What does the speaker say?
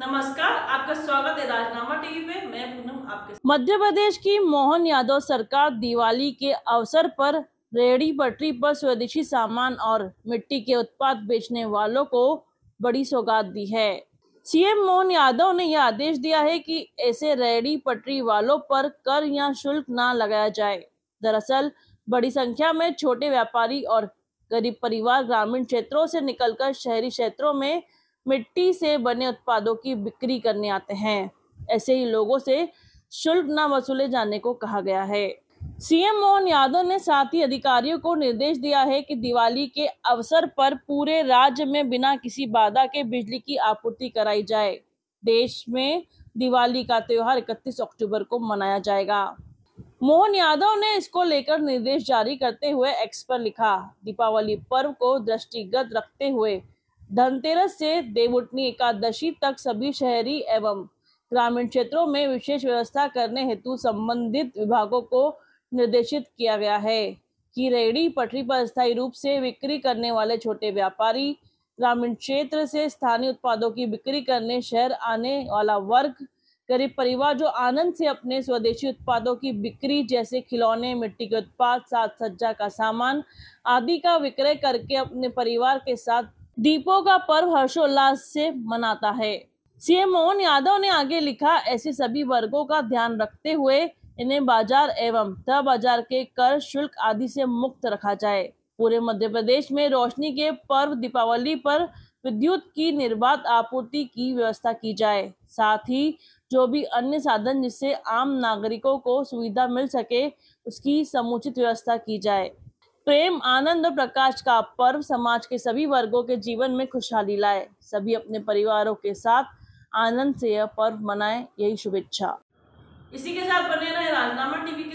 नमस्कार आपका स्वागत है राजनामा टीवी पे मैं पूनम आपके मध्य प्रदेश की मोहन यादव सरकार दिवाली के अवसर पर रेहड़ी पटरी पर स्वदेशी सामान और मिट्टी के उत्पाद बेचने वालों को बड़ी सौगात दी है सीएम मोहन यादव ने यह आदेश दिया है कि ऐसे रेहड़ी पटरी वालों पर कर या शुल्क न लगाया जाए दरअसल बड़ी संख्या में छोटे व्यापारी और गरीब परिवार ग्रामीण क्षेत्रों से निकलकर शहरी क्षेत्रों में मिट्टी से बने उत्पादों की बिक्री करने आते हैं ऐसे ही लोगों से शुल्क न वसूले जाने को कहा गया है सीएम मोहन यादव ने साथ ही अधिकारियों को निर्देश दिया है कि दिवाली के अवसर पर पूरे राज्य में बिना किसी बाधा के बिजली की आपूर्ति कराई जाए देश में दिवाली का त्यौहार 31 अक्टूबर को मनाया जाएगा मोहन यादव ने इसको लेकर निर्देश जारी करते हुए एक्स पर लिखा दीपावली पर्व को दृष्टिगत रखते हुए धनतेरस से देवउठनी एकादशी तक सभी शहरी एवं ग्रामीण क्षेत्रों में विशेष व्यवस्था करने हेतु संबंधित विभागों को निर्देशित किया गया है कि रेहड़ी पटरी पर स्थायी रूप से बिक्री करने वाले छोटे व्यापारी ग्रामीण क्षेत्र से स्थानीय उत्पादों की बिक्री करने शहर आने वाला वर्ग गरीब परिवार जो आनंद से अपने स्वदेशी उत्पादों की बिक्री जैसे खिलौने मिट्टी के उत्पाद साज सज्जा का सामान आदि का विक्रय करके अपने परिवार के साथ दीपों का पर्व हर्षोल्लास से मनाता है सीएम मोहन यादव ने आगे लिखा ऐसे सभी वर्गों का ध्यान रखते हुए इन्हें बाजार एवं तह बाजार के कर शुल्क आदि से मुक्त रखा जाए पूरे मध्य प्रदेश में रोशनी के पर्व दीपावली पर विद्युत की निर्बाध आपूर्ति की व्यवस्था की जाए साथ ही जो भी अन्य साधन जिससे आम नागरिकों को सुविधा मिल सके उसकी समुचित व्यवस्था की जाए प्रेम आनंद और प्रकाश का पर्व समाज के सभी वर्गों के जीवन में खुशहाली लाए सभी अपने परिवारों के साथ आनंद से यह पर्व मनाएं यही शुभेच्छा इसी के साथ बने रहे राजनामा टीवी